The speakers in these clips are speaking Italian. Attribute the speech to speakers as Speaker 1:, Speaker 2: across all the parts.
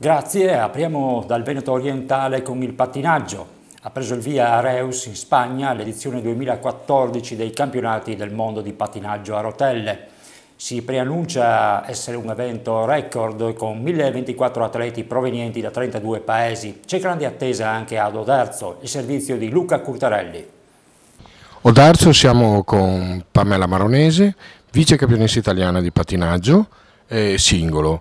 Speaker 1: Grazie, apriamo dal Veneto orientale con il pattinaggio. Ha preso il via a Reus in Spagna l'edizione 2014 dei campionati del mondo di pattinaggio a rotelle. Si preannuncia essere un evento record con 1024 atleti provenienti da 32 paesi. C'è grande attesa anche ad Oderzo, il servizio di Luca Curtarelli. Oderzo siamo con Pamela Maronese, vice campionessa italiana di pattinaggio, eh, singolo.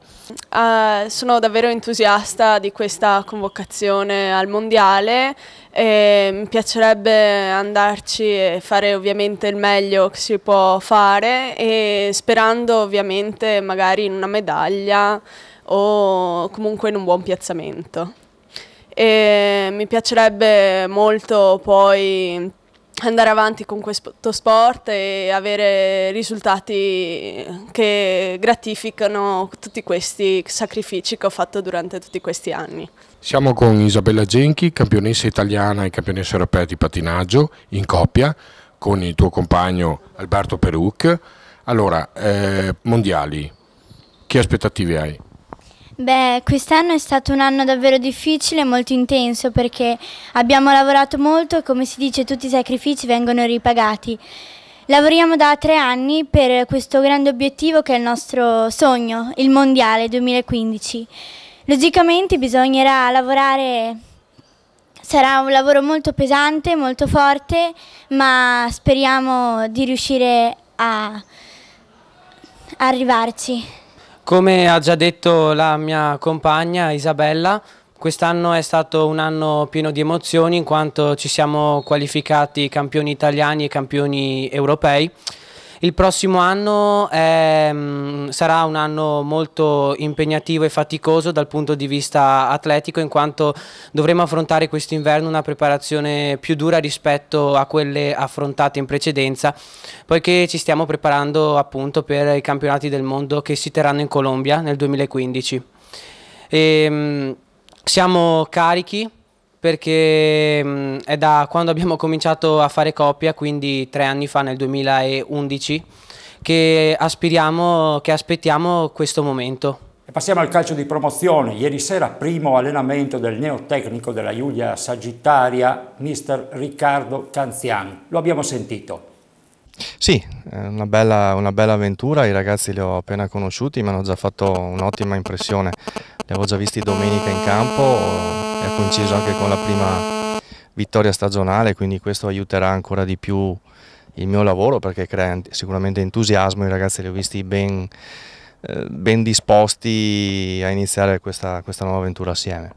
Speaker 2: Uh, sono davvero entusiasta di questa convocazione al mondiale, e mi piacerebbe andarci e fare ovviamente il meglio che si può fare e sperando ovviamente magari in una medaglia o comunque in un buon piazzamento. E mi piacerebbe molto poi andare avanti con questo sport e avere risultati che gratificano tutti questi sacrifici che ho fatto durante tutti questi anni.
Speaker 1: Siamo con Isabella Genchi, campionessa italiana e campionessa europea di pattinaggio in coppia con il tuo compagno Alberto Peruc. Allora, eh, mondiali, che aspettative hai?
Speaker 3: Beh, quest'anno è stato un anno davvero difficile e molto intenso perché abbiamo lavorato molto e come si dice tutti i sacrifici vengono ripagati. Lavoriamo da tre anni per questo grande obiettivo che è il nostro sogno, il Mondiale 2015. Logicamente bisognerà lavorare, sarà un lavoro molto pesante, molto forte, ma speriamo di riuscire a arrivarci. Come ha già detto la mia compagna Isabella, quest'anno è stato un anno pieno di emozioni in quanto ci siamo qualificati campioni italiani e campioni europei il prossimo anno è, ehm, sarà un anno molto impegnativo e faticoso dal punto di vista atletico in quanto dovremo affrontare quest'inverno una preparazione più dura rispetto a quelle affrontate in precedenza poiché ci stiamo preparando appunto per i campionati del mondo che si terranno in Colombia nel 2015. E, ehm, siamo carichi perché mh, mm, è da quando abbiamo cominciato a fare coppia, quindi tre anni fa nel 2011, che, aspiriamo, che aspettiamo questo momento. E passiamo al calcio di promozione.
Speaker 1: Ieri sera primo allenamento del neotecnico della Giulia Sagittaria, mister Riccardo Canzian. Lo abbiamo sentito.
Speaker 4: Sì, è una bella, una bella avventura, i ragazzi li ho appena conosciuti, mi hanno già fatto un'ottima impressione. Li avevo già visti domenica in campo, è coinciso anche con la prima vittoria stagionale, quindi questo aiuterà ancora di più il mio lavoro perché crea sicuramente entusiasmo, i ragazzi li ho visti ben, eh, ben disposti a iniziare questa, questa nuova avventura assieme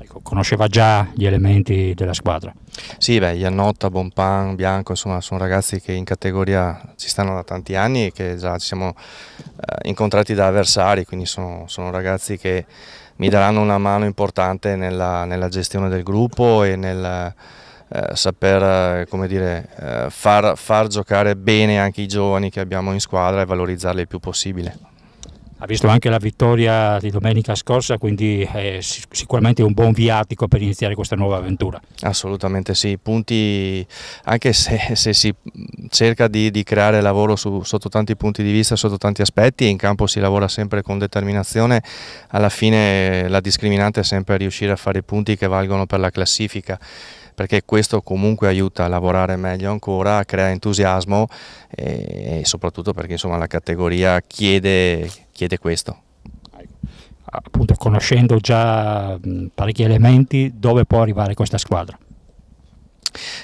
Speaker 4: ecco, conosceva già gli elementi della squadra. Sì, beh, Iannotta, Bonpan, Bianco, insomma, sono ragazzi che in categoria ci stanno da tanti anni e che già ci siamo eh, incontrati da avversari, quindi sono, sono, ragazzi che mi daranno una mano importante nella, nella gestione del gruppo e nel... Eh, saper eh, dire, eh, far, far giocare bene anche i giovani che abbiamo in squadra e valorizzarli il più possibile
Speaker 1: ha visto anche la vittoria di domenica scorsa, quindi è eh, sicuramente un buon viatico per iniziare questa nuova avventura. Assolutamente sì,
Speaker 4: punti anche se, se si cerca di, di creare lavoro su, sotto tanti punti di vista, sotto tanti aspetti, in campo si lavora sempre con determinazione, alla fine la discriminante è sempre riuscire a fare i punti che valgono per la classifica perché questo comunque aiuta a lavorare meglio ancora, crea entusiasmo e, soprattutto perché insomma, la categoria chiede chiede questo.
Speaker 1: Appunto, conoscendo già parecchi elementi, dove può arrivare questa squadra?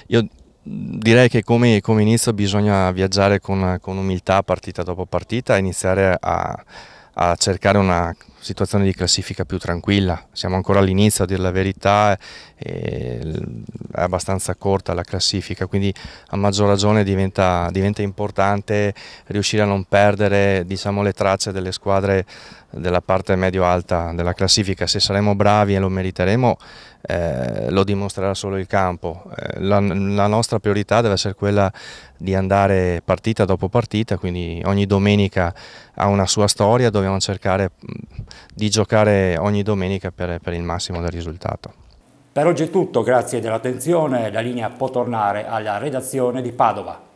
Speaker 4: Io direi che come, come inizio bisogna viaggiare con, con, umiltà partita dopo partita, iniziare a, a cercare una situazione di classifica più tranquilla, siamo ancora all'inizio a dire la verità, è abbastanza corta la classifica, quindi a maggior ragione diventa, diventa importante riuscire a non perdere diciamo, le tracce delle squadre della parte medio-alta della classifica, se saremo bravi e lo meriteremo eh, lo dimostrerà solo il campo, eh, la, la, nostra priorità deve essere quella di andare partita dopo partita, quindi ogni domenica ha una sua storia, dobbiamo cercare di giocare ogni domenica per, per il massimo del risultato.
Speaker 1: Per oggi è tutto, grazie dell'attenzione, la linea può tornare alla redazione di Padova.